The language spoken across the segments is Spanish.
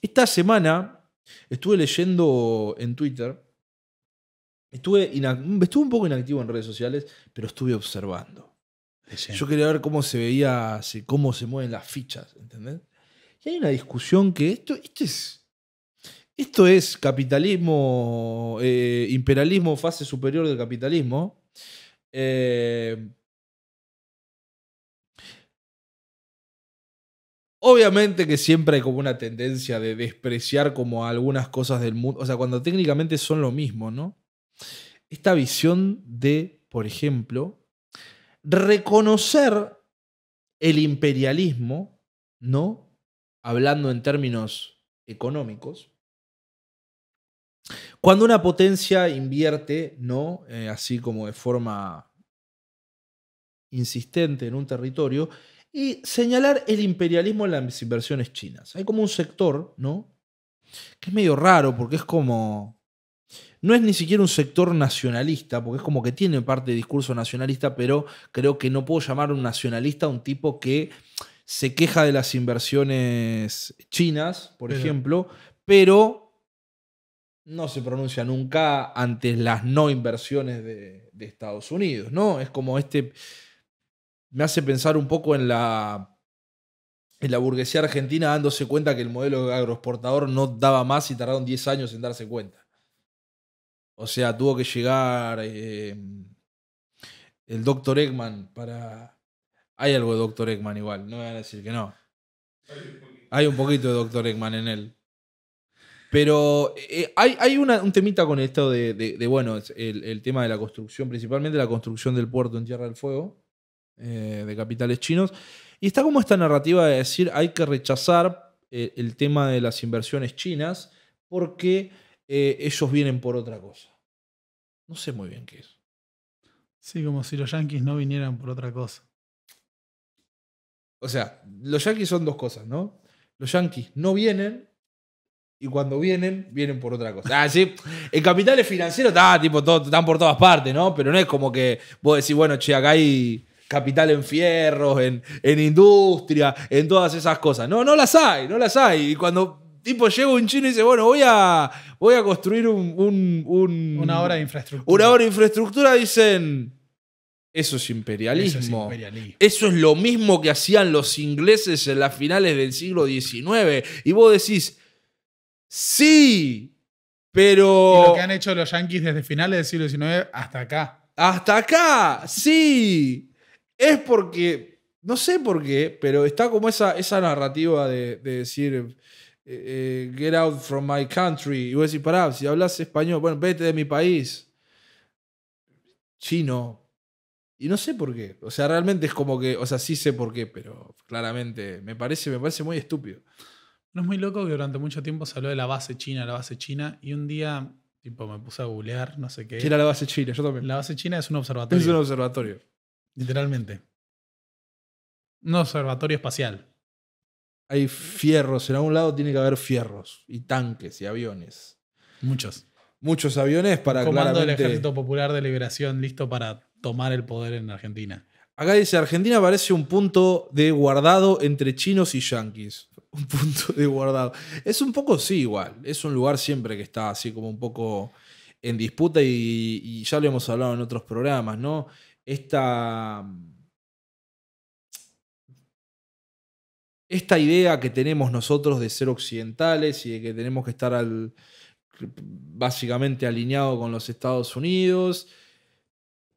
Esta semana estuve leyendo en Twitter. Estuve, estuve un poco inactivo en redes sociales, pero estuve observando. Yo quería ver cómo se veía, cómo se mueven las fichas, ¿entendés? Y hay una discusión que esto, esto es. Esto es capitalismo, eh, imperialismo, fase superior del capitalismo. Eh, Obviamente que siempre hay como una tendencia de despreciar como algunas cosas del mundo, o sea, cuando técnicamente son lo mismo, ¿no? Esta visión de, por ejemplo, reconocer el imperialismo, ¿no? Hablando en términos económicos. Cuando una potencia invierte, ¿no? Eh, así como de forma insistente en un territorio, y señalar el imperialismo en las inversiones chinas. Hay como un sector, ¿no? Que es medio raro porque es como... No es ni siquiera un sector nacionalista, porque es como que tiene parte de discurso nacionalista, pero creo que no puedo llamar un nacionalista a un tipo que se queja de las inversiones chinas, por ejemplo, pero no se pronuncia nunca ante las no inversiones de, de Estados Unidos, ¿no? Es como este me hace pensar un poco en la, en la burguesía argentina dándose cuenta que el modelo agroexportador no daba más y tardaron 10 años en darse cuenta. O sea, tuvo que llegar eh, el doctor Eggman para... Hay algo de doctor Eggman igual, no voy a decir que no. Hay un poquito de doctor Eggman en él. Pero eh, eh, hay, hay una, un temita con esto de, de, bueno, el, el, tema de la construcción, principalmente la construcción del puerto en Tierra del Fuego, eh, de capitales chinos. Y está como esta narrativa de decir hay que rechazar eh, el tema de las inversiones chinas porque eh, ellos vienen por otra cosa. No sé muy bien qué es. Sí, como si los yanquis no vinieran por otra cosa. O sea, los yanquis son dos cosas, ¿no? Los yanquis no vienen y cuando vienen, vienen por otra cosa. Ah, el capital financiero, está, ah, tipo, todo, están por todas partes, ¿no? Pero no es como que vos decís, bueno, che, acá hay capital en fierros, en, en industria, en todas esas cosas. No, no las hay, no las hay. Y cuando tipo llega un chino y dice, bueno, voy a, voy a construir un, Una obra de infraestructura. Una obra de infraestructura, dicen... Eso es, imperialismo. Eso es imperialismo. Eso es lo mismo que hacían los ingleses en las finales del siglo XIX. Y vos decís, sí, pero... Y lo que han hecho los yanquis desde finales del siglo XIX hasta acá. Hasta acá, sí es porque, no sé por qué, pero está como esa, esa narrativa de, decir, eh, eh, get out from my country. Y vos decís, pará, si hablas español, bueno, vete de mi país. Chino. Y no sé por qué. O sea, realmente es como que, o sea, sí sé por qué, pero claramente me parece, me parece muy estúpido. No es muy loco que durante mucho tiempo se habló de la base china, la base china, y un día, tipo, me puse a googlear, no sé qué. ¿Qué era la base china? Yo también. La base china es un observatorio. Es un observatorio Literalmente. Un observatorio espacial. Hay fierros, en algún lado tiene que haber fierros y tanques y aviones. Muchos. Muchos aviones para... Comando del Ejército Popular de Liberación listo para tomar el poder en Argentina. Acá dice, Argentina parece un punto de guardado entre chinos y yanquis. Un punto de guardado. Es un poco sí igual. Es un lugar siempre que está así como un poco en disputa y ya lo hemos hablado en otros programas, ¿no? esta, mm, esta idea que tenemos nosotros de ser occidentales y de que tenemos que estar básicamente alineado con los Estados Unidos,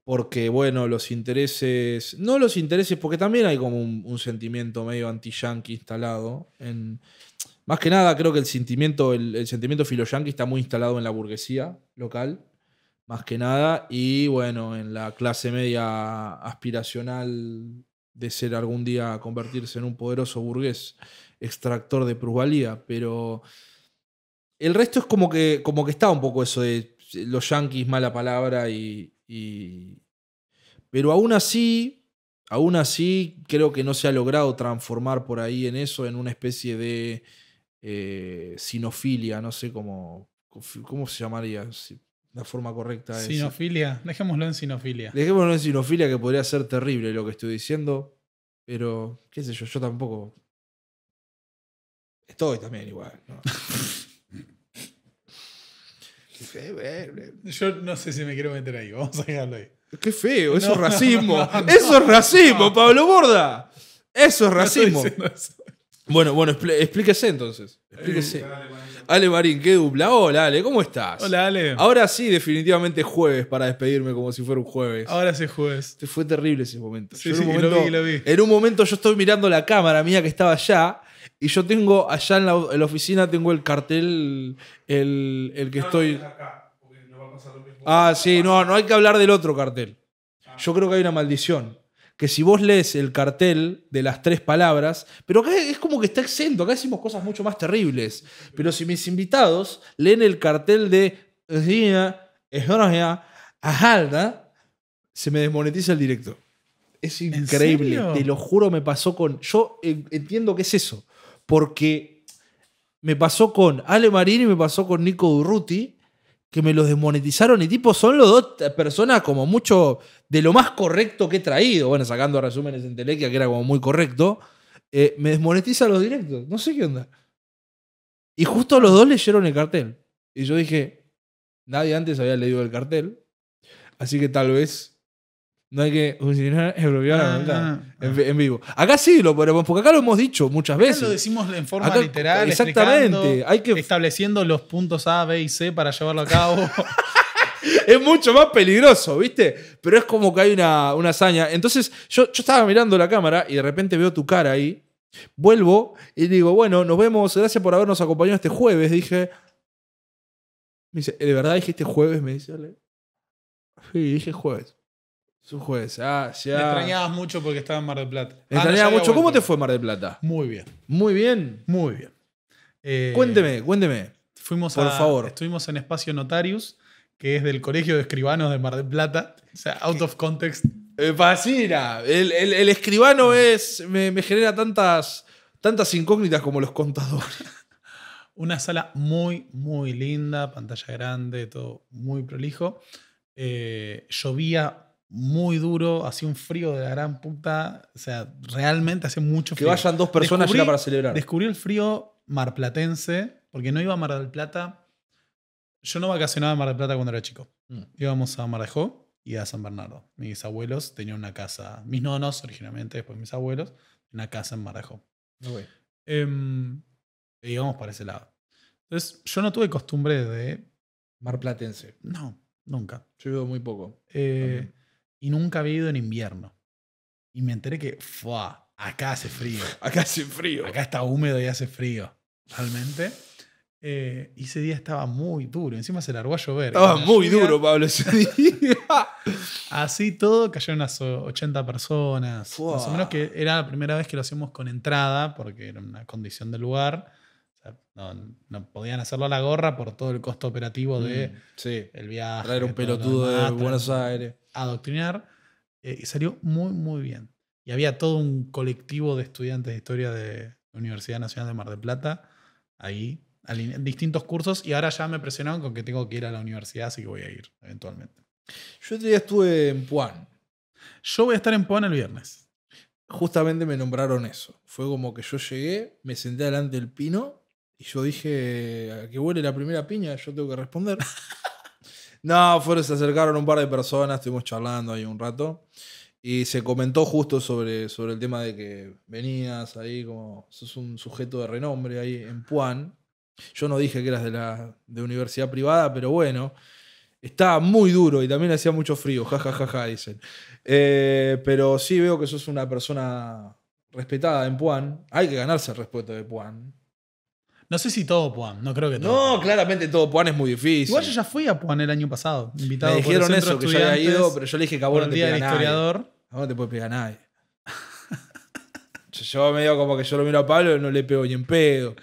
porque bueno, los intereses, no los intereses, porque también hay como un, sentimiento medio anti-yankee instalado en... Más que nada creo que el sentimiento, el, sentimiento está muy instalado en la burguesía local más que nada. Y bueno, en la clase media aspiracional de ser algún día convertirse en un poderoso burgués extractor de plusvalía, pero el resto es como que, como que está un poco eso de eh, los yanquis, mala palabra y, Pero aún así, aún así, creo que no se ha logrado transformar por ahí en eso, en una especie de eh, sinofilia, no sé cómo, cómo se llamaría, la forma correcta es. Sinofilia, dejémoslo en sinofilia. Dejémoslo en sinofilia, que podría ser terrible lo que estoy diciendo, pero qué sé yo, yo tampoco. Estoy también igual. Eh, eh. Yo no sé si me quiero meter ahí, vamos a dejarlo ahí. Qué feo, eso es racismo. eso es racismo, Pablo Borda. Eso es racismo. Bueno, bueno, explíquese entonces. Explíquese. Ale Marín, qué dupla. Hola, Ale, ¿cómo estás? Hola, Ale. Ahora sí, definitivamente jueves para despedirme como si fuera un jueves. Ahora sí, jueves. Te fue terrible ese momento. Sí, sí, lo vi, lo vi. En un momento yo estoy mirando la cámara mía que estaba allá y yo tengo allá en la, oficina tengo el cartel, el, el que estoy... no Ah, sí, no, no hay que hablar del otro cartel. Yo creo que hay una maldición que si vos lees el cartel de las tres palabras, pero acá es como que está exento, acá decimos cosas mucho más terribles. Pero si mis invitados leen el cartel de Ajalda, se me desmonetiza el directo. Es increíble, te lo juro, me pasó con. Yo entiendo que es eso, porque me pasó con Ale Marini, y me pasó con Nico Durruti que me los desmonetizaron y tipo, son los dos personas como mucho de lo más correcto que he traído. Bueno, sacando resúmenes en Telequia, que era como muy correcto. Eh, me desmonetiza los directos. No sé qué onda. Y justo los dos leyeron el cartel. Y yo dije, nadie antes había leído el cartel. Así que tal vez no hay que ah, ah. En, vivo. Acá sí lo podemos, porque acá lo hemos dicho muchas acá veces. lo decimos en forma literal. Exactamente. Estableciendo los puntos A, B y C para llevarlo a cabo. es mucho más peligroso, ¿viste? Pero es como que hay una, una hazaña. Entonces, yo, yo estaba mirando la cámara y de repente veo tu cara ahí. Vuelvo y digo, bueno, nos vemos. Gracias por habernos acompañado este jueves. Dije. dice, ¿de verdad dije este jueves? Me dice, Sí, dije jueves. Su juez. Ah, ya. Me extrañabas mucho porque estaba en Mar del Plata. Ah, mucho. ¿Cómo te fue Mar del Plata? Muy bien. Muy bien. Muy bien. Eh, cuénteme, cuénteme. Fuimos Por favor. Estuvimos en Espacio Notarius, que es del Colegio de Escribanos de Mar del Plata. O sea, out of context. Me eh, El, el, escribano es. Me, genera tantas, tantas incógnitas como los contadores. Una sala muy, muy linda, pantalla grande, todo muy prolijo. Eh, llovía muy duro, hacía un frío de la gran puta, o sea, realmente hacía mucho frío. Que vayan dos personas para celebrar. Descubrí el frío marplatense, porque no iba a Mar del Plata. Yo no vacacionaba en Mar del Plata cuando era chico. Mm. Íbamos a Jó y a San Bernardo. Mis abuelos tenían una casa, mis nonos originalmente, después mis abuelos, una casa en Marajó. Eh, ah, y em, e íbamos para ese lado. Entonces, yo no tuve costumbre de... Marplatense. No, nunca. Yo vivo muy poco. Eh, y nunca había ido en invierno. Y me enteré que, ¡fua! Acá hace frío. acá hace frío. Acá está húmedo y hace frío. Realmente. Eh, y ese día estaba muy duro. Encima se largó a llover. Estaba muy duro, Pablo, ese día. así todo, cayeron unas 80 personas. Más o menos que era la primera vez que lo hacíamos con entrada, porque era una condición del lugar. no, podían hacerlo a la gorra por todo el costo operativo de mm, viaje. Traer un pelotudo de Buenos Aires adoctrinar, eh, y salió muy, muy bien. Y había todo un colectivo de estudiantes de historia de la Universidad Nacional de Mar del Plata, ahí, distintos cursos, y ahora ya me presionaron con que tengo que ir a la universidad, así que voy a ir eventualmente. Yo este día estuve en Puan. Yo voy a estar en Puan el viernes. Justamente me nombraron eso. Fue como que yo llegué, me senté delante del pino y yo dije, a que huele la primera piña, yo tengo que responder. No, fueron, se acercaron un par de personas, estuvimos charlando ahí un rato. Y se comentó justo sobre, sobre el tema de que venías ahí como. sos un sujeto de renombre ahí en Puan. Yo no dije que eras de la universidad privada, pero bueno. Estaba muy duro y también hacía mucho frío, jajajaja, ja, dicen. Eh, pero sí veo que sos una persona respetada en Puan. Hay que ganarse el respeto de Puan. No sé si todo Puan, no creo que todo. No, claramente todo Puan es muy difícil. Igual yo ya fui a Puan el año pasado, invitado. Me dijeron eso, que yo había ido, pero yo le dije que a vos no te pega historiador. A vos no te puede pegar nadie. yo medio como que yo lo miro a Pablo y no le pego ni en pedo.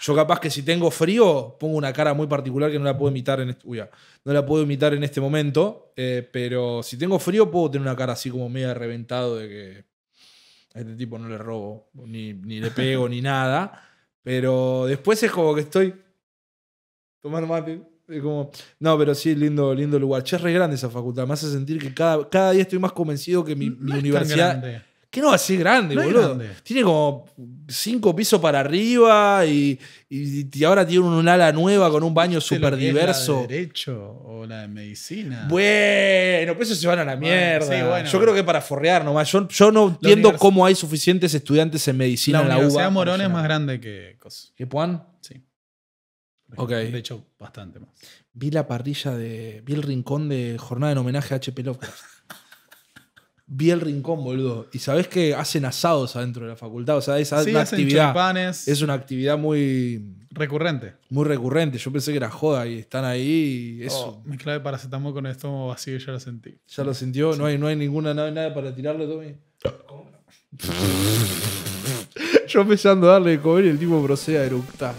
Yo capaz que si tengo frío, pongo una cara muy particular que no la puedo imitar en este, no la puedo imitar en este momento, eh, pero si tengo frío puedo tener una cara así como media reventado de que a este tipo no le robo, ni, ni le pego, ni nada. Pero después es como que estoy tomando mate. como, no, pero sí, lindo, lindo lugar. Che, es grande esa facultad. Me hace sentir que cada, día estoy más convencido que mi universidad ¿Qué no va a grande, boludo? Tiene como cinco pisos para arriba y, ahora tiene un, ala nueva con un baño súper diverso. de derecho o la de medicina? Bueno, pues eso se van a la mierda. Yo creo que para forrear nomás. Yo, no entiendo cómo hay suficientes estudiantes en medicina en la UBA. La Morón es más grande que Cos. ¿Que Puan? Sí. Ok. De hecho, bastante más. Vi la parrilla de. Vi el rincón de jornada en homenaje a H.P. Lovecraft. vi el rincón, boludo. Y sabés que hacen asados adentro de la facultad. O sea, es sí, una actividad. panes Es una actividad muy. Recurrente. Muy recurrente. Yo pensé que era joda y están ahí. Y eso. Oh, me clave paracetamol con el estómago vacío y ya lo sentí. ¿Ya lo sintió? ¿No, hay, no hay ninguna nada, para tirarle, Tommy. Yo empezando a darle de comer y el tipo procede a eructar.